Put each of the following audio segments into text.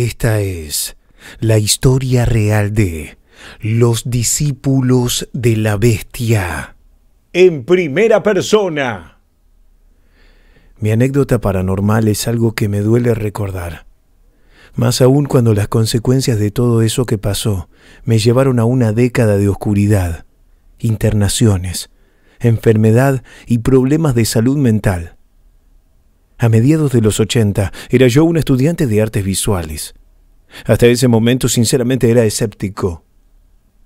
Esta es la historia real de los discípulos de la bestia. En primera persona. Mi anécdota paranormal es algo que me duele recordar. Más aún cuando las consecuencias de todo eso que pasó me llevaron a una década de oscuridad, internaciones, enfermedad y problemas de salud mental. A mediados de los 80 era yo un estudiante de artes visuales. Hasta ese momento sinceramente era escéptico.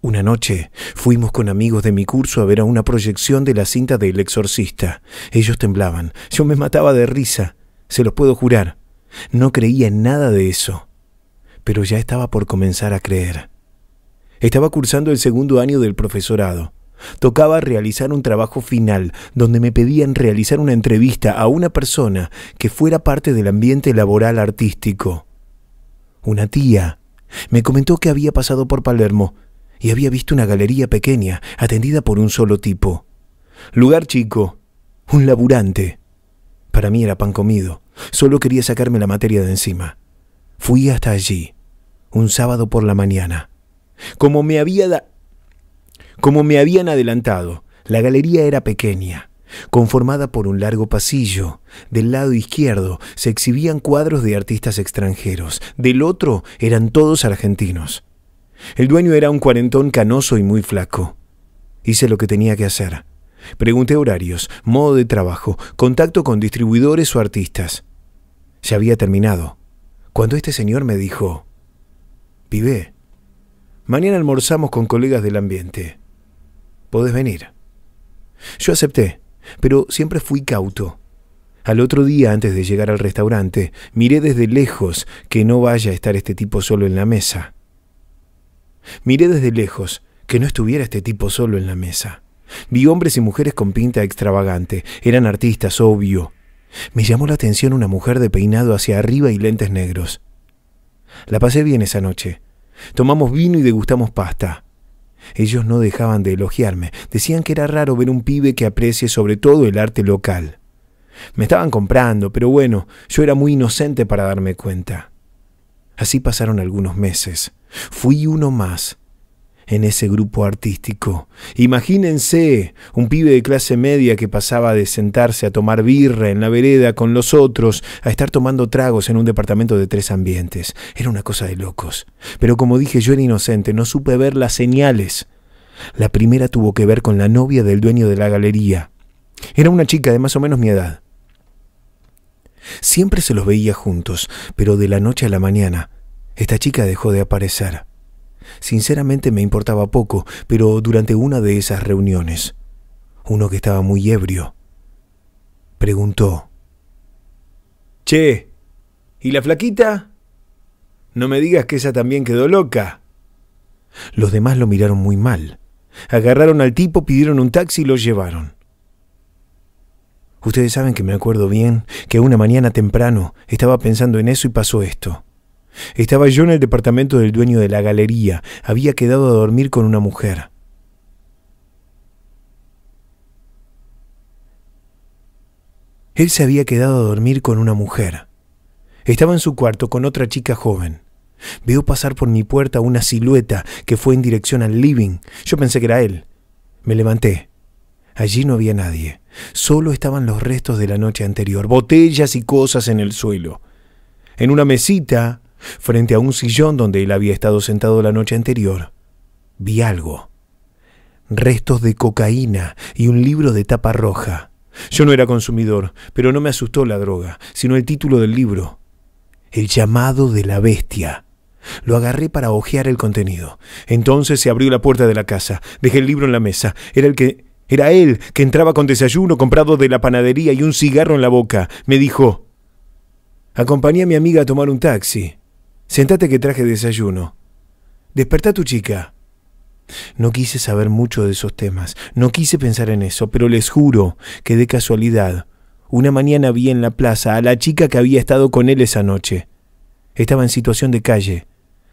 Una noche fuimos con amigos de mi curso a ver a una proyección de la cinta del exorcista. Ellos temblaban, yo me mataba de risa, se los puedo jurar. No creía en nada de eso, pero ya estaba por comenzar a creer. Estaba cursando el segundo año del profesorado. Tocaba realizar un trabajo final donde me pedían realizar una entrevista a una persona que fuera parte del ambiente laboral artístico. Una tía me comentó que había pasado por Palermo y había visto una galería pequeña atendida por un solo tipo. Lugar chico, un laburante. Para mí era pan comido, solo quería sacarme la materia de encima. Fui hasta allí, un sábado por la mañana. Como me había como me habían adelantado, la galería era pequeña, conformada por un largo pasillo. Del lado izquierdo se exhibían cuadros de artistas extranjeros, del otro eran todos argentinos. El dueño era un cuarentón canoso y muy flaco. Hice lo que tenía que hacer. Pregunté horarios, modo de trabajo, contacto con distribuidores o artistas. Se había terminado. Cuando este señor me dijo, Vive, mañana almorzamos con colegas del ambiente podés venir. Yo acepté, pero siempre fui cauto. Al otro día, antes de llegar al restaurante, miré desde lejos que no vaya a estar este tipo solo en la mesa. Miré desde lejos que no estuviera este tipo solo en la mesa. Vi hombres y mujeres con pinta extravagante. Eran artistas, obvio. Me llamó la atención una mujer de peinado hacia arriba y lentes negros. La pasé bien esa noche. Tomamos vino y degustamos pasta. Ellos no dejaban de elogiarme. Decían que era raro ver un pibe que aprecie sobre todo el arte local. Me estaban comprando, pero bueno, yo era muy inocente para darme cuenta. Así pasaron algunos meses. Fui uno más en ese grupo artístico. Imagínense un pibe de clase media que pasaba de sentarse a tomar birra en la vereda con los otros a estar tomando tragos en un departamento de tres ambientes. Era una cosa de locos. Pero como dije, yo era inocente, no supe ver las señales. La primera tuvo que ver con la novia del dueño de la galería. Era una chica de más o menos mi edad. Siempre se los veía juntos, pero de la noche a la mañana, esta chica dejó de aparecer. Sinceramente me importaba poco, pero durante una de esas reuniones, uno que estaba muy ebrio, preguntó, Che, ¿y la flaquita? No me digas que esa también quedó loca. Los demás lo miraron muy mal. Agarraron al tipo, pidieron un taxi y lo llevaron. Ustedes saben que me acuerdo bien que una mañana temprano estaba pensando en eso y pasó esto. Estaba yo en el departamento del dueño de la galería. Había quedado a dormir con una mujer. Él se había quedado a dormir con una mujer. Estaba en su cuarto con otra chica joven. Veo pasar por mi puerta una silueta que fue en dirección al living. Yo pensé que era él. Me levanté. Allí no había nadie. Solo estaban los restos de la noche anterior, botellas y cosas en el suelo. En una mesita Frente a un sillón donde él había estado sentado la noche anterior, vi algo. Restos de cocaína y un libro de tapa roja. Yo no era consumidor, pero no me asustó la droga, sino el título del libro. El llamado de la bestia. Lo agarré para hojear el contenido. Entonces se abrió la puerta de la casa. Dejé el libro en la mesa. Era que era él, que entraba con desayuno comprado de la panadería y un cigarro en la boca. Me dijo, Acompañé a mi amiga a tomar un taxi. Sentate que traje desayuno. desperta a tu chica. No quise saber mucho de esos temas, no quise pensar en eso, pero les juro que de casualidad, una mañana vi en la plaza a la chica que había estado con él esa noche. Estaba en situación de calle,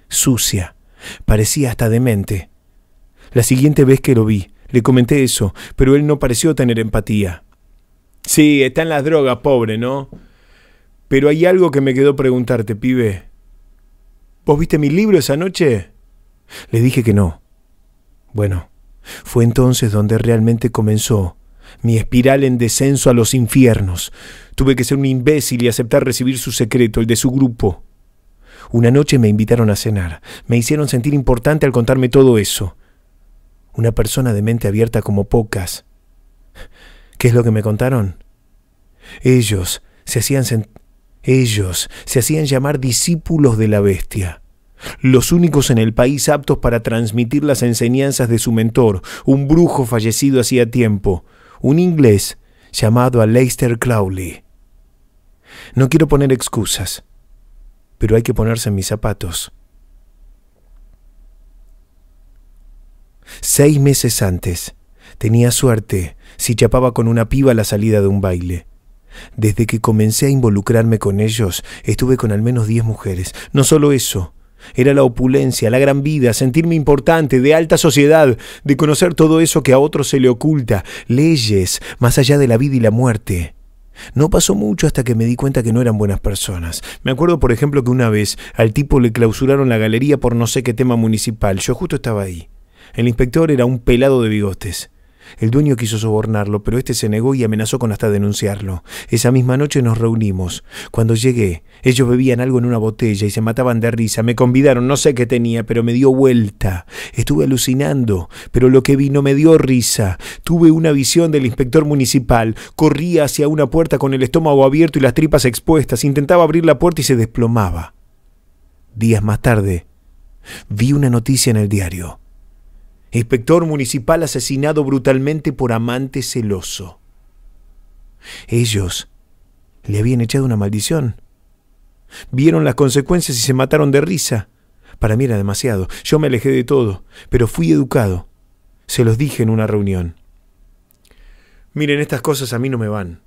sucia, parecía hasta demente. La siguiente vez que lo vi, le comenté eso, pero él no pareció tener empatía. Sí, está en las drogas, pobre, ¿no? Pero hay algo que me quedó preguntarte, pibe. ¿Vos viste mi libro esa noche? Le dije que no. Bueno, fue entonces donde realmente comenzó mi espiral en descenso a los infiernos. Tuve que ser un imbécil y aceptar recibir su secreto, el de su grupo. Una noche me invitaron a cenar. Me hicieron sentir importante al contarme todo eso. Una persona de mente abierta como pocas. ¿Qué es lo que me contaron? Ellos se hacían sentir... Ellos se hacían llamar discípulos de la bestia, los únicos en el país aptos para transmitir las enseñanzas de su mentor, un brujo fallecido hacía tiempo, un inglés llamado Aleister Crowley. No quiero poner excusas, pero hay que ponerse en mis zapatos. Seis meses antes, tenía suerte si chapaba con una piba la salida de un baile. Desde que comencé a involucrarme con ellos, estuve con al menos 10 mujeres. No solo eso, era la opulencia, la gran vida, sentirme importante, de alta sociedad, de conocer todo eso que a otro se le oculta, leyes, más allá de la vida y la muerte. No pasó mucho hasta que me di cuenta que no eran buenas personas. Me acuerdo, por ejemplo, que una vez al tipo le clausuraron la galería por no sé qué tema municipal. Yo justo estaba ahí. El inspector era un pelado de bigotes. El dueño quiso sobornarlo, pero este se negó y amenazó con hasta denunciarlo. Esa misma noche nos reunimos. Cuando llegué, ellos bebían algo en una botella y se mataban de risa. Me convidaron, no sé qué tenía, pero me dio vuelta. Estuve alucinando, pero lo que vi no me dio risa. Tuve una visión del inspector municipal. Corría hacia una puerta con el estómago abierto y las tripas expuestas. Intentaba abrir la puerta y se desplomaba. Días más tarde, vi una noticia en el diario. Inspector municipal asesinado brutalmente por amante celoso. Ellos le habían echado una maldición. Vieron las consecuencias y se mataron de risa. Para mí era demasiado. Yo me alejé de todo, pero fui educado. Se los dije en una reunión. Miren, estas cosas a mí no me van.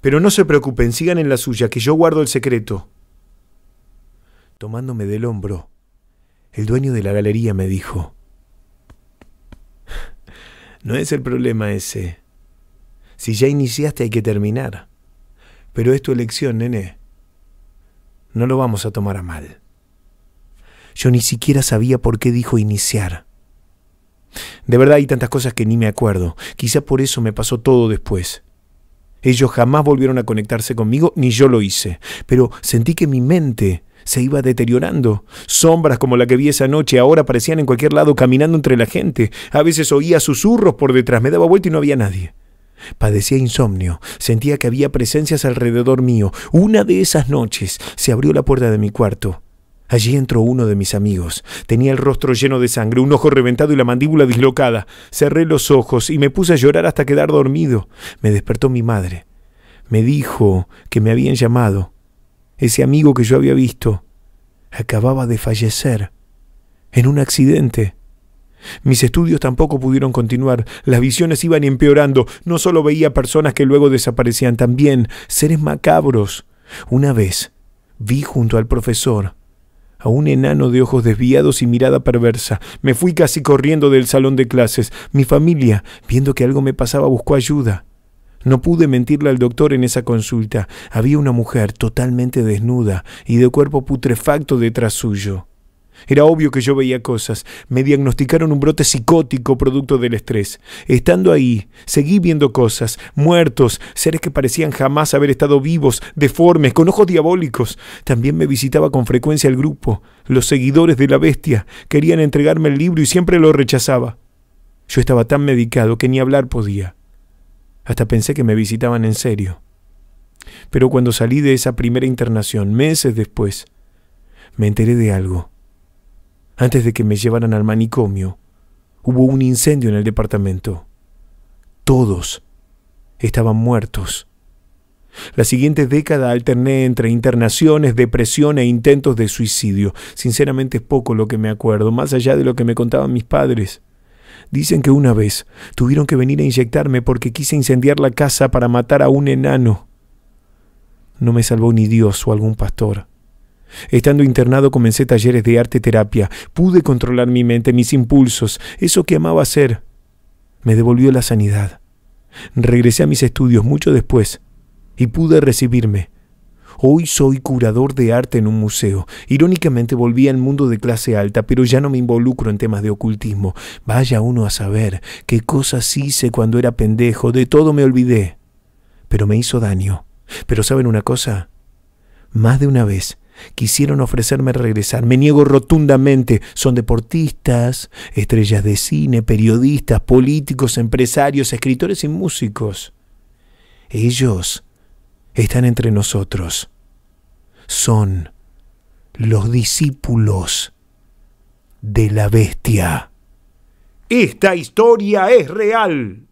Pero no se preocupen, sigan en la suya, que yo guardo el secreto. Tomándome del hombro, el dueño de la galería me dijo, no es el problema ese. Si ya iniciaste hay que terminar. Pero es tu elección, nene. No lo vamos a tomar a mal. Yo ni siquiera sabía por qué dijo iniciar. De verdad hay tantas cosas que ni me acuerdo. Quizá por eso me pasó todo después. Ellos jamás volvieron a conectarse conmigo, ni yo lo hice. Pero sentí que mi mente se iba deteriorando. Sombras como la que vi esa noche ahora aparecían en cualquier lado caminando entre la gente. A veces oía susurros por detrás, me daba vuelta y no había nadie. Padecía insomnio, sentía que había presencias alrededor mío. Una de esas noches se abrió la puerta de mi cuarto. Allí entró uno de mis amigos. Tenía el rostro lleno de sangre, un ojo reventado y la mandíbula dislocada. Cerré los ojos y me puse a llorar hasta quedar dormido. Me despertó mi madre. Me dijo que me habían llamado. Ese amigo que yo había visto acababa de fallecer en un accidente. Mis estudios tampoco pudieron continuar, las visiones iban empeorando, no solo veía personas que luego desaparecían, también seres macabros. Una vez vi junto al profesor a un enano de ojos desviados y mirada perversa. Me fui casi corriendo del salón de clases. Mi familia, viendo que algo me pasaba, buscó ayuda. No pude mentirle al doctor en esa consulta. Había una mujer totalmente desnuda y de cuerpo putrefacto detrás suyo. Era obvio que yo veía cosas. Me diagnosticaron un brote psicótico producto del estrés. Estando ahí, seguí viendo cosas, muertos, seres que parecían jamás haber estado vivos, deformes, con ojos diabólicos. También me visitaba con frecuencia el grupo. Los seguidores de la bestia querían entregarme el libro y siempre lo rechazaba. Yo estaba tan medicado que ni hablar podía. Hasta pensé que me visitaban en serio. Pero cuando salí de esa primera internación, meses después, me enteré de algo antes de que me llevaran al manicomio, hubo un incendio en el departamento. Todos estaban muertos. La siguiente década alterné entre internaciones, depresión e intentos de suicidio. Sinceramente es poco lo que me acuerdo, más allá de lo que me contaban mis padres. Dicen que una vez tuvieron que venir a inyectarme porque quise incendiar la casa para matar a un enano. No me salvó ni Dios o algún pastor. Estando internado comencé talleres de arte terapia. Pude controlar mi mente, mis impulsos, eso que amaba hacer. Me devolvió la sanidad. Regresé a mis estudios mucho después y pude recibirme. Hoy soy curador de arte en un museo. Irónicamente volví al mundo de clase alta, pero ya no me involucro en temas de ocultismo. Vaya uno a saber qué cosas hice cuando era pendejo, de todo me olvidé. Pero me hizo daño. Pero ¿saben una cosa? Más de una vez Quisieron ofrecerme regresar. Me niego rotundamente. Son deportistas, estrellas de cine, periodistas, políticos, empresarios, escritores y músicos. Ellos están entre nosotros. Son los discípulos de la bestia. Esta historia es real.